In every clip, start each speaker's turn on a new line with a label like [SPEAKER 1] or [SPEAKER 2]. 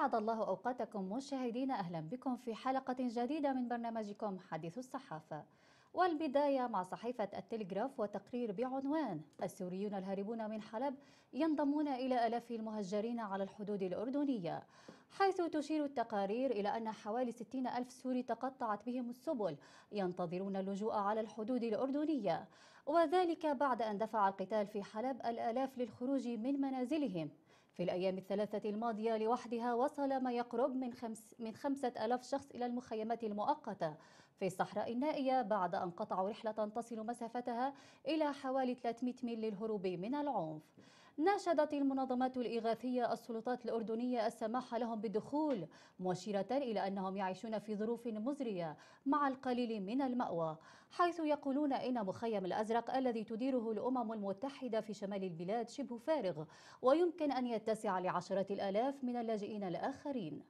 [SPEAKER 1] أسعد الله أوقاتكم مشاهدين أهلا بكم في حلقة جديدة من برنامجكم حديث الصحافة والبداية مع صحيفة التلغراف وتقرير بعنوان السوريون الهاربون من حلب ينضمون إلى ألاف المهجرين على الحدود الأردنية حيث تشير التقارير إلى أن حوالي 60 ألف سوري تقطعت بهم السبل ينتظرون اللجوء على الحدود الأردنية وذلك بعد أن دفع القتال في حلب الآلاف للخروج من منازلهم في الأيام الثلاثة الماضية لوحدها وصل ما يقرب من, خمس من خمسة ألاف شخص إلى المخيمات المؤقتة في الصحراء النائية بعد أن قطعوا رحلة تصل مسافتها إلى حوالي 300 ميل للهروب من العنف ناشدت المنظمات الإغاثية السلطات الأردنية السماح لهم بالدخول مؤشرة إلى أنهم يعيشون في ظروف مزرية مع القليل من المأوى حيث يقولون إن مخيم الأزرق الذي تديره الأمم المتحدة في شمال البلاد شبه فارغ ويمكن أن يتسع لعشرة الآلاف من اللاجئين الآخرين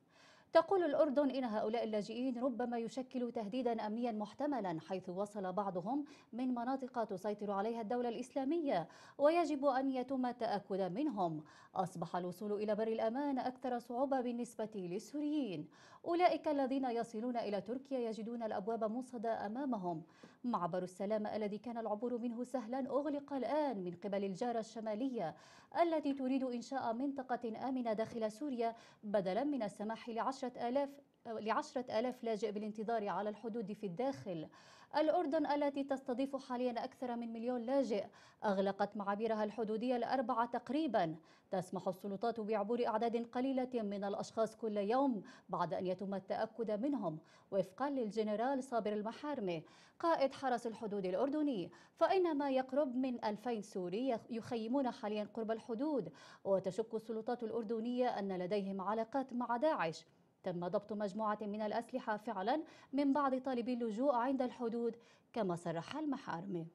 [SPEAKER 1] تقول الأردن إن هؤلاء اللاجئين ربما يشكل تهديدا أمنيا محتملا حيث وصل بعضهم من مناطق تسيطر عليها الدولة الإسلامية ويجب أن يتم التأكد منهم أصبح الوصول إلى بر الأمان أكثر صعوبة بالنسبة للسوريين أولئك الذين يصلون إلى تركيا يجدون الأبواب موصدة أمامهم معبر السلام الذي كان العبور منه سهلا أغلق الآن من قبل الجارة الشمالية التي تريد إنشاء منطقة آمنة داخل سوريا بدلا من السماح لعشر عشرة آلاف لعشرة ألاف لاجئ بالانتظار على الحدود في الداخل الأردن التي تستضيف حاليا أكثر من مليون لاجئ أغلقت معابرها الحدودية الأربعة تقريبا تسمح السلطات بعبور أعداد قليلة من الأشخاص كل يوم بعد أن يتم التأكد منهم وفقا للجنرال صابر المحارمي قائد حرس الحدود الأردني فإن ما يقرب من 2000 سوري يخيمون حاليا قرب الحدود وتشك السلطات الأردنية أن لديهم علاقات مع داعش تم ضبط مجموعة من الأسلحة فعلا من بعض طالبي اللجوء عند الحدود كما صرح المحارمي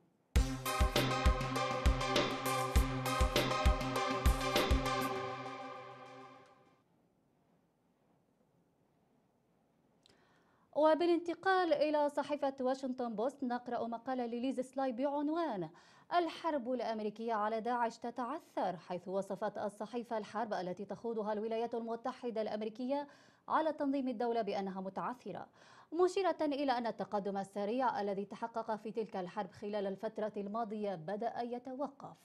[SPEAKER 1] وبالانتقال إلى صحيفة واشنطن بوست نقرأ مقال لليز سلاي بعنوان الحرب الأمريكية على داعش تتعثر حيث وصفت الصحيفة الحرب التي تخوضها الولايات المتحدة الأمريكية على تنظيم الدولة بأنها متعثرة مشيرة إلى أن التقدم السريع الذي تحقق في تلك الحرب خلال الفترة الماضية بدأ يتوقف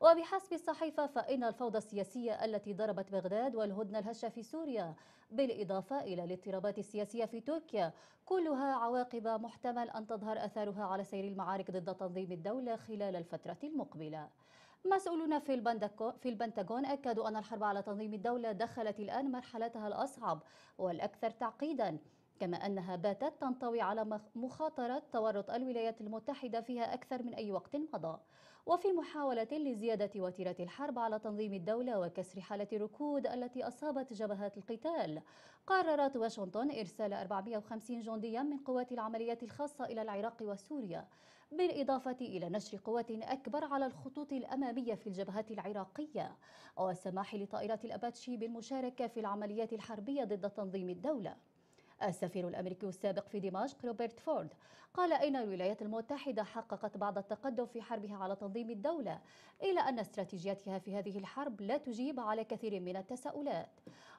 [SPEAKER 1] وبحسب الصحيفة فإن الفوضى السياسية التي ضربت بغداد والهدنة الهشة في سوريا بالإضافة إلى الاضطرابات السياسية في تركيا كلها عواقب محتمل أن تظهر أثارها على سير المعارك ضد تنظيم الدولة خلال الفترة المقبلة مسؤولون في, في البنتاغون أكدوا أن الحرب على تنظيم الدولة دخلت الآن مرحلتها الأصعب والأكثر تعقيداً كما أنها باتت تنطوي على مخاطرة تورط الولايات المتحدة فيها أكثر من أي وقت مضى وفي محاولة لزيادة وتيرة الحرب على تنظيم الدولة وكسر حالة الركود التي أصابت جبهات القتال قررت واشنطن إرسال 450 جنديا من قوات العمليات الخاصة إلى العراق وسوريا بالإضافة إلى نشر قوات أكبر على الخطوط الأمامية في الجبهات العراقية والسماح لطائرات الأباتشي بالمشاركة في العمليات الحربية ضد تنظيم الدولة السفير الأمريكي السابق في دمشق روبرت فورد قال أن الولايات المتحدة حققت بعض التقدم في حربها على تنظيم الدولة إلا أن استراتيجيتها في هذه الحرب لا تجيب على كثير من التساؤلات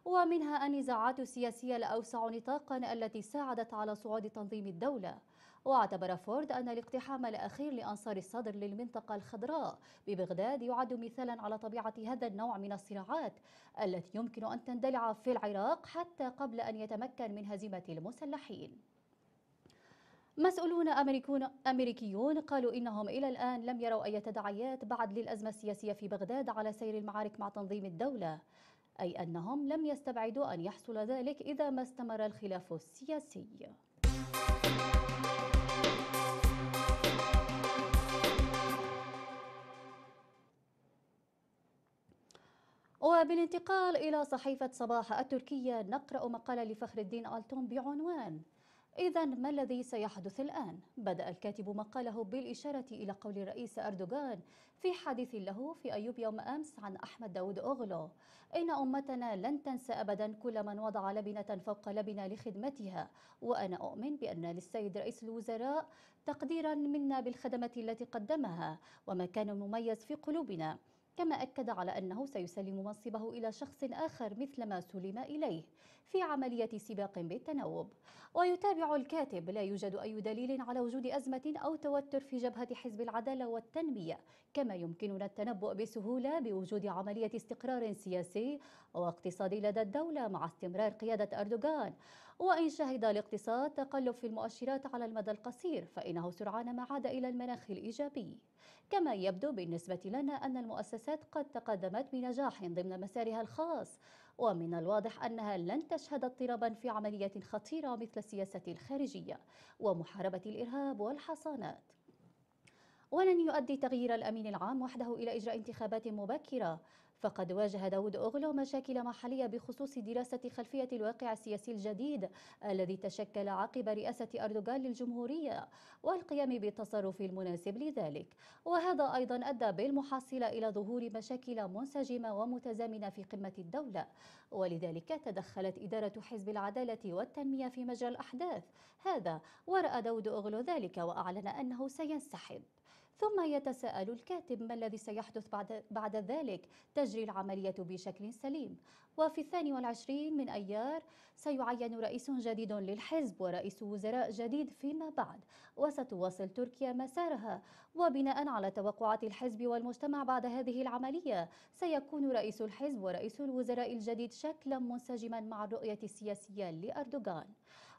[SPEAKER 1] ومنها النزاعات السياسية الأوسع نطاقا التي ساعدت على صعود تنظيم الدولة واعتبر فورد أن الاقتحام الأخير لأنصار الصدر للمنطقة الخضراء ببغداد يعد مثالا على طبيعة هذا النوع من الصراعات التي يمكن أن تندلع في العراق حتى قبل أن يتمكن من هزيمة المسلحين مسؤولون أمريكون أمريكيون قالوا إنهم إلى الآن لم يروا أي تداعيات بعد للأزمة السياسية في بغداد على سير المعارك مع تنظيم الدولة أي أنهم لم يستبعدوا أن يحصل ذلك إذا ما استمر الخلاف السياسي بالانتقال إلى صحيفة صباح التركية نقرأ مقالة لفخر الدين ألتون بعنوان إذا ما الذي سيحدث الآن؟ بدأ الكاتب مقاله بالإشارة إلى قول الرئيس أردوغان في حديث له في أيوب يوم أمس عن أحمد داود أغلو إن أمتنا لن تنسى أبدا كل من وضع لبنة فوق لبنة لخدمتها وأنا أؤمن بأن للسيد رئيس الوزراء تقديرا منا بالخدمة التي قدمها ومكان مميز في قلوبنا كما أكد على أنه سيسلم منصبه إلى شخص آخر مثل ما سلم إليه في عملية سباق بالتناوب ويتابع الكاتب لا يوجد أي دليل على وجود أزمة أو توتر في جبهة حزب العدالة والتنمية كما يمكننا التنبؤ بسهولة بوجود عملية استقرار سياسي واقتصادي لدى الدولة مع استمرار قيادة أردوغان وإن شهد الاقتصاد تقلب في المؤشرات على المدى القصير فإنه سرعان ما عاد إلى المناخ الإيجابي كما يبدو بالنسبة لنا أن المؤسسات قد تقدمت بنجاح ضمن مسارها الخاص ومن الواضح أنها لن تشهد اضطرابا في عملية خطيرة مثل السياسة الخارجية ومحاربة الإرهاب والحصانات ولن يؤدي تغيير الأمين العام وحده إلى إجراء انتخابات مبكرة فقد واجه داود أغلو مشاكل محلية بخصوص دراسة خلفية الواقع السياسي الجديد الذي تشكل عقب رئاسة أردوغان للجمهورية والقيام بالتصرف المناسب لذلك وهذا أيضا أدى بالمحصلة إلى ظهور مشاكل منسجمة ومتزامنة في قمة الدولة ولذلك تدخلت إدارة حزب العدالة والتنمية في مجرى الأحداث هذا ورأى داود أغلو ذلك وأعلن أنه سينسحب ثم يتساءل الكاتب ما الذي سيحدث بعد, بعد ذلك تجري العملية بشكل سليم وفي الثاني والعشرين من أيار سيعين رئيس جديد للحزب ورئيس وزراء جديد فيما بعد وستواصل تركيا مسارها وبناء على توقعات الحزب والمجتمع بعد هذه العملية سيكون رئيس الحزب ورئيس الوزراء الجديد شكلا منسجما مع الرؤية السياسية لأردوغان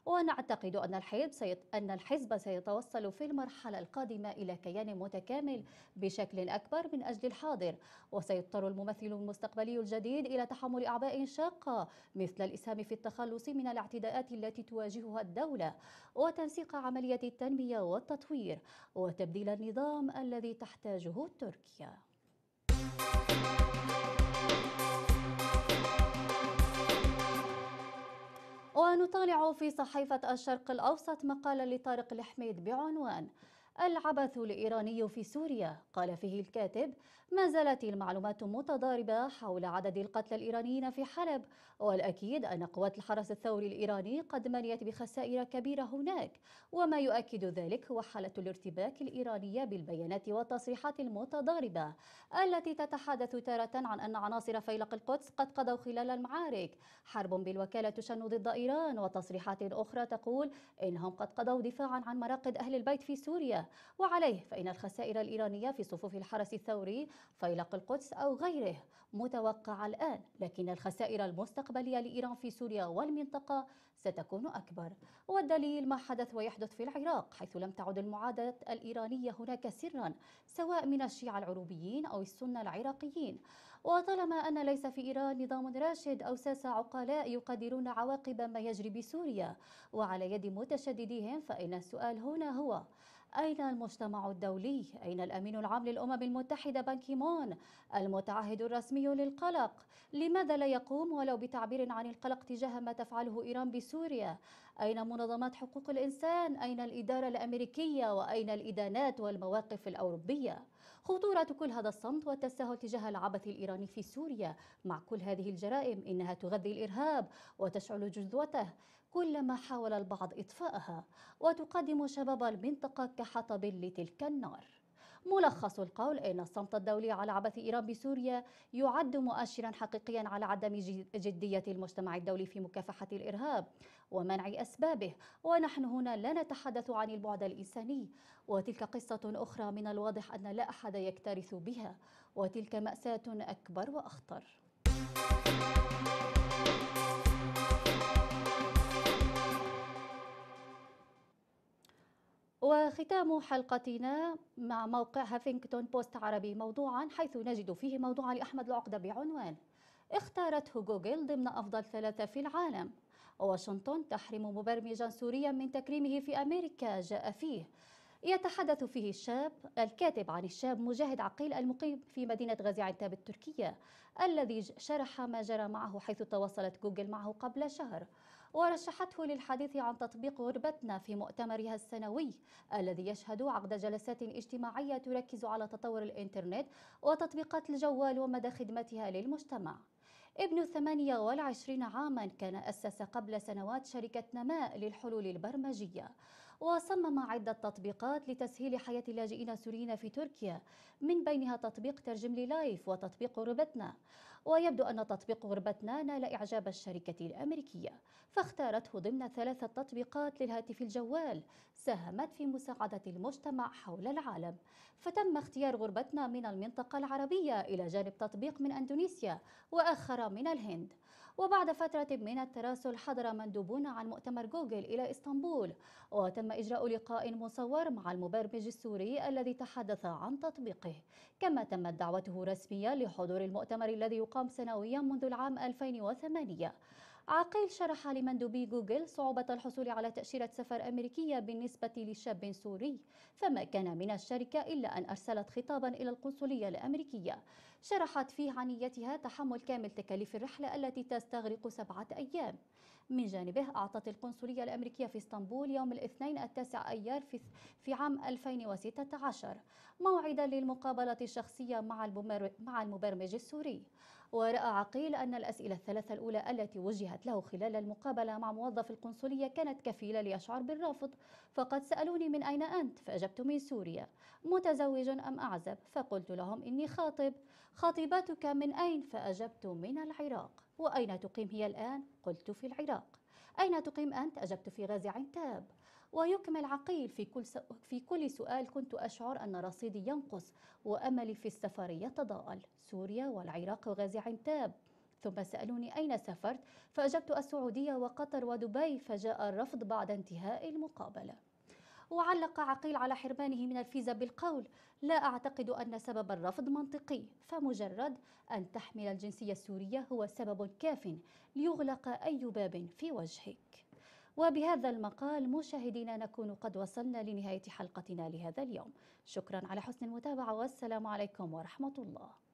[SPEAKER 1] ونعتقد أن الحزب سيط... أن الحزب سيتوصل في المرحلة القادمة إلى كيان متكامل بشكل أكبر من أجل الحاضر وسيضطر الممثل المستقبلي الجديد إلى تحمل أعباء شاقة مثل الإسهام في التخلص من الاعتداءات التي تواجهها الدولة وتنسيق عملية التنمية والتطوير وتبديل النظام الذي تحتاجه تركيا ونطالع في صحيفة الشرق الأوسط مقالا لطارق الحميد بعنوان العبث الإيراني في سوريا قال فيه الكاتب ما زالت المعلومات متضاربة حول عدد القتلى الإيرانيين في حلب والأكيد أن قوات الحرس الثوري الإيراني قد مليت بخسائر كبيرة هناك وما يؤكد ذلك هو حالة الارتباك الإيرانية بالبيانات والتصريحات المتضاربة التي تتحدث تارة عن أن عناصر فيلق القدس قد قضوا خلال المعارك حرب بالوكالة تشن ضد إيران وتصريحات أخرى تقول إنهم قد قضوا دفاعا عن مراقد أهل البيت في سوريا وعليه فإن الخسائر الإيرانية في صفوف الحرس الثوري فيلق القدس أو غيره متوقعة الآن لكن الخسائر المستقبلية لإيران في سوريا والمنطقة ستكون أكبر والدليل ما حدث ويحدث في العراق حيث لم تعد المعادلة الإيرانية هناك سرا سواء من الشيعة العروبيين أو السنة العراقيين وطالما أن ليس في إيران نظام راشد أو ساسة عقلاء يقدرون عواقب ما يجري بسوريا وعلى يد متشدديهم فإن السؤال هنا هو أين المجتمع الدولي؟ أين الأمين العام للأمم المتحدة بانكيمون؟ المتعهد الرسمي للقلق؟ لماذا لا يقوم ولو بتعبير عن القلق تجاه ما تفعله إيران بسوريا؟ أين منظمات حقوق الإنسان؟ أين الإدارة الأمريكية؟ وأين الإدانات والمواقف الأوروبية؟ خطورة كل هذا الصمت والتساهل تجاه العبث الإيراني في سوريا مع كل هذه الجرائم إنها تغذي الإرهاب وتشعل جذوته كلما حاول البعض إطفائها وتقدم شباب المنطقة كحطب لتلك النار ملخص القول أن الصمت الدولي على عبث إيران بسوريا يعد مؤشرا حقيقيا على عدم جدية المجتمع الدولي في مكافحة الإرهاب ومنع أسبابه ونحن هنا لا نتحدث عن البعد الإنساني وتلك قصة أخرى من الواضح أن لا أحد يكترث بها وتلك مأساة أكبر وأخطر وختام حلقتنا مع موقع هافينغتون بوست عربي موضوعا حيث نجد فيه موضوعا لأحمد العقدة بعنوان اختارته جوجل ضمن أفضل ثلاثة في العالم واشنطن تحرم مبرمجا سوريا من تكريمه في أمريكا جاء فيه يتحدث فيه الشاب الكاتب عن الشاب مجاهد عقيل المقيم في مدينة غازي عنتاب التركية الذي شرح ما جرى معه حيث تواصلت جوجل معه قبل شهر ورشحته للحديث عن تطبيق غربتنا في مؤتمرها السنوي الذي يشهد عقد جلسات اجتماعية تركز على تطور الإنترنت وتطبيقات الجوال ومدى خدمتها للمجتمع ابن 28 عاما كان أسس قبل سنوات شركة نماء للحلول البرمجية وصمم عدة تطبيقات لتسهيل حياة اللاجئين السوريين في تركيا من بينها تطبيق ترجم لي لايف وتطبيق ربتنا ويبدو أن تطبيق غربتنا نال إعجاب الشركة الأمريكية فاختارته ضمن ثلاثة تطبيقات للهاتف الجوال ساهمت في مساعدة المجتمع حول العالم فتم اختيار غربتنا من المنطقة العربية إلى جانب تطبيق من أندونيسيا وآخر من الهند وبعد فترة من التراسل حضر مندوبون عن مؤتمر جوجل إلى إسطنبول وتم إجراء لقاء مصور مع المبرمج السوري الذي تحدث عن تطبيقه كما تمت دعوته رسميا لحضور المؤتمر الذي يقام سنويا منذ العام 2008 عقيل شرح لمندوبي جوجل صعوبة الحصول على تأشيرة سفر أمريكية بالنسبة لشاب سوري فما كان من الشركة إلا أن أرسلت خطابا إلى القنصلية الأمريكية شرحت فيه عن نيتها تحمل كامل تكاليف الرحلة التي تستغرق سبعة أيام من جانبه أعطت القنصلية الأمريكية في اسطنبول يوم الاثنين التاسع أيار في, في عام 2016 موعدا للمقابلة الشخصية مع المبرمج السوري ورأى عقيل أن الأسئلة الثلاثة الأولى التي وجهت له خلال المقابلة مع موظف القنصلية كانت كفيلة ليشعر بالرفض فقد سألوني من أين أنت فأجبت من سوريا متزوج أم أعزب فقلت لهم إني خاطب خطيبتك من أين فأجبت من العراق وأين تقيم هي الآن؟ قلت في العراق أين تقيم أنت؟ أجبت في غازي عنتاب ويكمل عقيل في كل في كل سؤال كنت أشعر أن رصيدي ينقص وأملي في السفر يتضاءل سوريا والعراق وغازي عنتاب ثم سألوني أين سافرت فأجبت السعودية وقطر ودبي فجاء الرفض بعد انتهاء المقابلة وعلق عقيل على حرمانه من الفيزا بالقول لا أعتقد أن سبب الرفض منطقي فمجرد أن تحمل الجنسية السورية هو سبب كاف ليغلق أي باب في وجهك وبهذا المقال مشاهدينا نكون قد وصلنا لنهاية حلقتنا لهذا اليوم شكرا على حسن المتابعة والسلام عليكم ورحمة الله